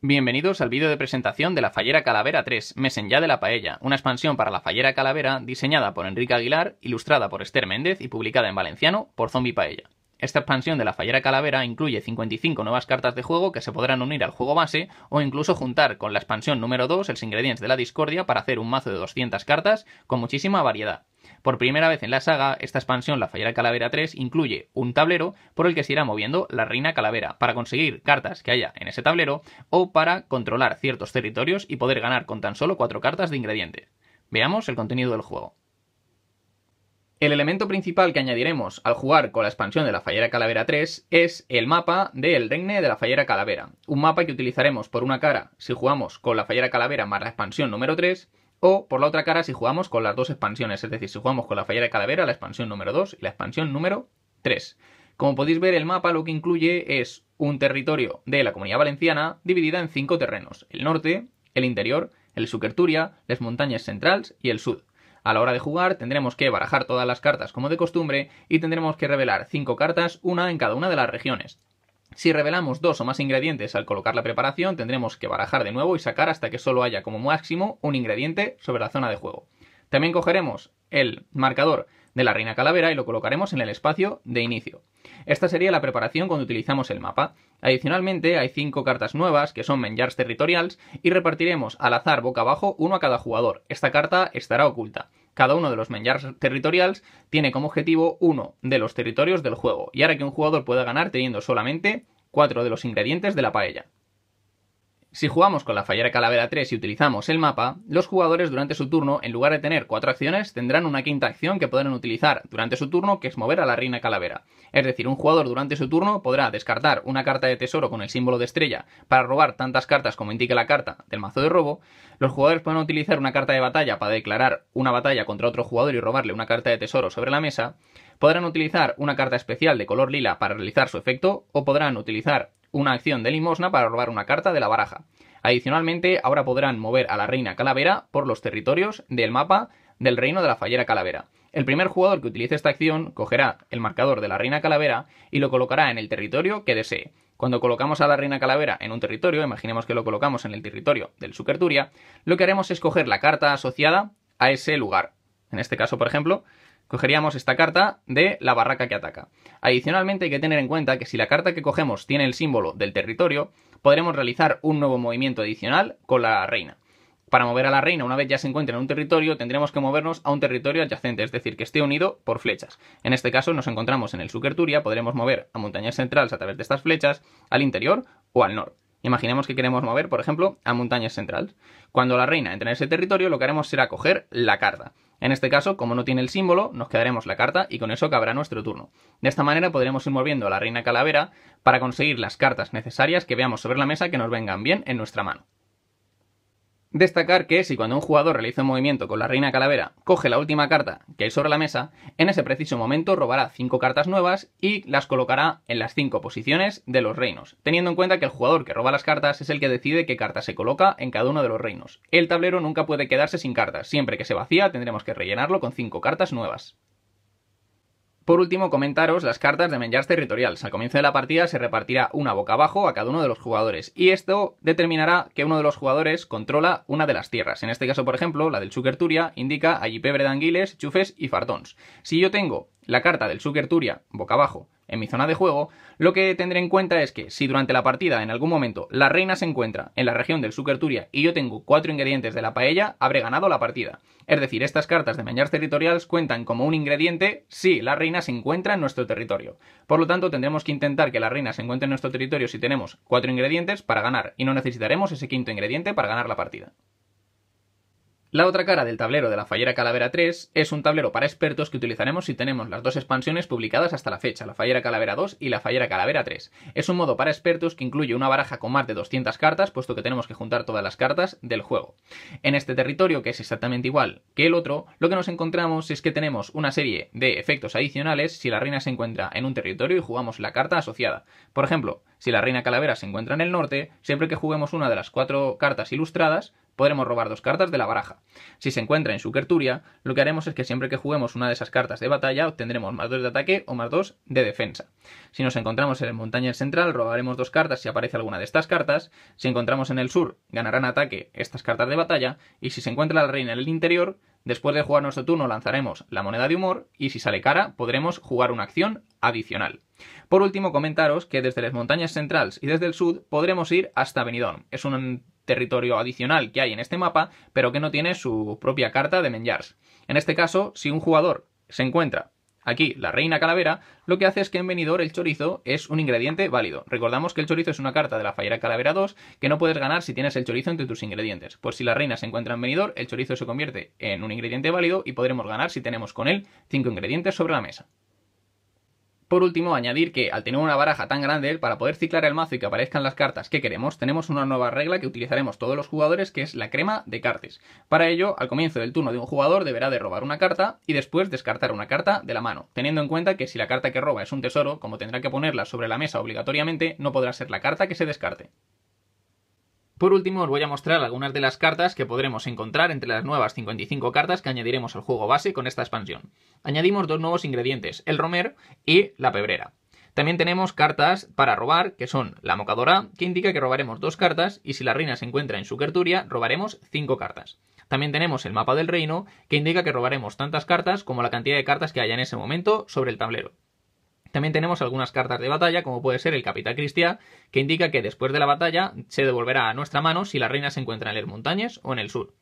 Bienvenidos al vídeo de presentación de la Fallera Calavera 3, ya de la Paella, una expansión para la Fallera Calavera diseñada por Enrique Aguilar, ilustrada por Esther Méndez y publicada en valenciano por Zombie Paella. Esta expansión de la Fallera Calavera incluye 55 nuevas cartas de juego que se podrán unir al juego base o incluso juntar con la expansión número 2 el ingredientes de la discordia para hacer un mazo de 200 cartas con muchísima variedad. Por primera vez en la saga, esta expansión, la Fallera Calavera 3, incluye un tablero por el que se irá moviendo la Reina Calavera para conseguir cartas que haya en ese tablero o para controlar ciertos territorios y poder ganar con tan solo 4 cartas de ingrediente. Veamos el contenido del juego. El elemento principal que añadiremos al jugar con la expansión de la Fallera Calavera 3 es el mapa del Regne de la Fallera Calavera, un mapa que utilizaremos por una cara si jugamos con la Fallera Calavera más la expansión número 3 o por la otra cara si jugamos con las dos expansiones, es decir, si jugamos con la Fallera Calavera, la expansión número 2 y la expansión número 3. Como podéis ver, el mapa lo que incluye es un territorio de la Comunidad Valenciana dividida en cinco terrenos, el norte, el interior, el Sucerturia, las montañas centrales y el sur. A la hora de jugar tendremos que barajar todas las cartas como de costumbre y tendremos que revelar 5 cartas, una en cada una de las regiones. Si revelamos dos o más ingredientes al colocar la preparación, tendremos que barajar de nuevo y sacar hasta que solo haya como máximo un ingrediente sobre la zona de juego. También cogeremos el marcador de la reina calavera y lo colocaremos en el espacio de inicio. Esta sería la preparación cuando utilizamos el mapa. Adicionalmente, hay cinco cartas nuevas que son Menjars Territorials y repartiremos al azar boca abajo uno a cada jugador. Esta carta estará oculta. Cada uno de los Menjars Territorials tiene como objetivo uno de los territorios del juego y hará que un jugador pueda ganar teniendo solamente cuatro de los ingredientes de la paella. Si jugamos con la Fallera Calavera 3 y utilizamos el mapa, los jugadores durante su turno, en lugar de tener cuatro acciones, tendrán una quinta acción que podrán utilizar durante su turno, que es mover a la Reina Calavera. Es decir, un jugador durante su turno podrá descartar una carta de tesoro con el símbolo de estrella para robar tantas cartas como indique la carta del mazo de robo. Los jugadores pueden utilizar una carta de batalla para declarar una batalla contra otro jugador y robarle una carta de tesoro sobre la mesa. Podrán utilizar una carta especial de color lila para realizar su efecto o podrán utilizar una acción de limosna para robar una carta de la baraja. Adicionalmente, ahora podrán mover a la reina calavera por los territorios del mapa del reino de la fallera calavera. El primer jugador que utilice esta acción cogerá el marcador de la reina calavera y lo colocará en el territorio que desee. Cuando colocamos a la reina calavera en un territorio, imaginemos que lo colocamos en el territorio del Sukerturia, lo que haremos es coger la carta asociada a ese lugar. En este caso, por ejemplo, cogeríamos esta carta de la barraca que ataca. Adicionalmente hay que tener en cuenta que si la carta que cogemos tiene el símbolo del territorio, podremos realizar un nuevo movimiento adicional con la reina. Para mover a la reina, una vez ya se encuentre en un territorio, tendremos que movernos a un territorio adyacente, es decir, que esté unido por flechas. En este caso nos encontramos en el Sukerturia, podremos mover a montañas centrales a través de estas flechas, al interior o al norte. Imaginemos que queremos mover, por ejemplo, a montañas centrales. Cuando la reina entre en ese territorio, lo que haremos será coger la carta. En este caso, como no tiene el símbolo, nos quedaremos la carta y con eso cabrá nuestro turno. De esta manera podremos ir moviendo a la reina calavera para conseguir las cartas necesarias que veamos sobre la mesa que nos vengan bien en nuestra mano. Destacar que si cuando un jugador realiza un movimiento con la reina calavera, coge la última carta que hay sobre la mesa, en ese preciso momento robará 5 cartas nuevas y las colocará en las 5 posiciones de los reinos, teniendo en cuenta que el jugador que roba las cartas es el que decide qué carta se coloca en cada uno de los reinos. El tablero nunca puede quedarse sin cartas, siempre que se vacía tendremos que rellenarlo con 5 cartas nuevas. Por último, comentaros las cartas de Menjars territoriales. Al comienzo de la partida se repartirá una boca abajo a cada uno de los jugadores y esto determinará que uno de los jugadores controla una de las tierras. En este caso, por ejemplo, la del Sukerturia indica allí pebre de anguiles, chufes y fartons. Si yo tengo la carta del Sukerturia boca abajo en mi zona de juego, lo que tendré en cuenta es que si durante la partida en algún momento la reina se encuentra en la región del Sukerturia y yo tengo cuatro ingredientes de la paella, habré ganado la partida. Es decir, estas cartas de Mañars Territoriales cuentan como un ingrediente si la reina se encuentra en nuestro territorio. Por lo tanto, tendremos que intentar que la reina se encuentre en nuestro territorio si tenemos cuatro ingredientes para ganar y no necesitaremos ese quinto ingrediente para ganar la partida. La otra cara del tablero de la Fallera Calavera 3 es un tablero para expertos que utilizaremos si tenemos las dos expansiones publicadas hasta la fecha, la Fallera Calavera 2 y la Fallera Calavera 3. Es un modo para expertos que incluye una baraja con más de 200 cartas, puesto que tenemos que juntar todas las cartas del juego. En este territorio, que es exactamente igual que el otro, lo que nos encontramos es que tenemos una serie de efectos adicionales si la reina se encuentra en un territorio y jugamos la carta asociada. Por ejemplo, si la reina calavera se encuentra en el norte, siempre que juguemos una de las cuatro cartas ilustradas, podremos robar dos cartas de la baraja. Si se encuentra en su Kerturia, lo que haremos es que siempre que juguemos una de esas cartas de batalla obtendremos más dos de ataque o más dos de defensa. Si nos encontramos en el montaña central, robaremos dos cartas si aparece alguna de estas cartas. Si encontramos en el sur, ganarán ataque estas cartas de batalla. Y si se encuentra la reina en el interior, Después de jugar nuestro turno lanzaremos la moneda de humor y si sale cara podremos jugar una acción adicional. Por último comentaros que desde las montañas centrales y desde el sur podremos ir hasta Benidorm. Es un territorio adicional que hay en este mapa, pero que no tiene su propia carta de Menjars. En este caso, si un jugador se encuentra aquí la reina calavera, lo que hace es que en venidor el chorizo es un ingrediente válido. Recordamos que el chorizo es una carta de la fallera calavera 2 que no puedes ganar si tienes el chorizo entre tus ingredientes. Pues si la reina se encuentra en venidor, el chorizo se convierte en un ingrediente válido y podremos ganar si tenemos con él 5 ingredientes sobre la mesa. Por último, añadir que al tener una baraja tan grande, para poder ciclar el mazo y que aparezcan las cartas que queremos, tenemos una nueva regla que utilizaremos todos los jugadores, que es la crema de cartes. Para ello, al comienzo del turno de un jugador deberá de robar una carta y después descartar una carta de la mano, teniendo en cuenta que si la carta que roba es un tesoro, como tendrá que ponerla sobre la mesa obligatoriamente, no podrá ser la carta que se descarte. Por último, os voy a mostrar algunas de las cartas que podremos encontrar entre las nuevas 55 cartas que añadiremos al juego base con esta expansión. Añadimos dos nuevos ingredientes, el romer y la pebrera. También tenemos cartas para robar, que son la mocadora, que indica que robaremos dos cartas, y si la reina se encuentra en su carturia, robaremos cinco cartas. También tenemos el mapa del reino, que indica que robaremos tantas cartas como la cantidad de cartas que haya en ese momento sobre el tablero. También tenemos algunas cartas de batalla, como puede ser el capitán Cristiá, que indica que después de la batalla se devolverá a nuestra mano si la reina se encuentra en las montañas o en el sur.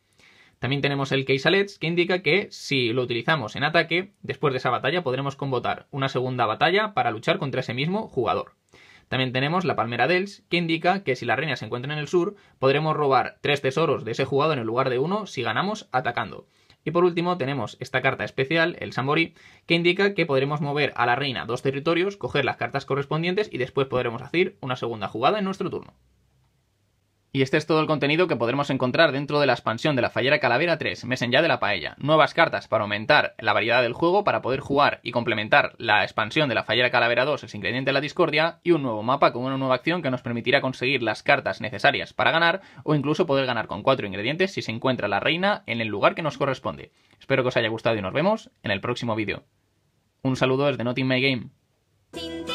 También tenemos el Keisalets, que indica que si lo utilizamos en ataque, después de esa batalla podremos convotar una segunda batalla para luchar contra ese mismo jugador. También tenemos la Palmera dels, que indica que si la reina se encuentra en el sur, podremos robar tres tesoros de ese jugador en el lugar de uno si ganamos atacando. Y por último tenemos esta carta especial, el Samborí, que indica que podremos mover a la reina dos territorios, coger las cartas correspondientes y después podremos hacer una segunda jugada en nuestro turno. Y este es todo el contenido que podremos encontrar dentro de la expansión de la Fallera Calavera 3, Mesen ya de la Paella. Nuevas cartas para aumentar la variedad del juego, para poder jugar y complementar la expansión de la Fallera Calavera 2, el ingrediente de la discordia, y un nuevo mapa con una nueva acción que nos permitirá conseguir las cartas necesarias para ganar, o incluso poder ganar con cuatro ingredientes si se encuentra la reina en el lugar que nos corresponde. Espero que os haya gustado y nos vemos en el próximo vídeo. Un saludo desde Not My Game.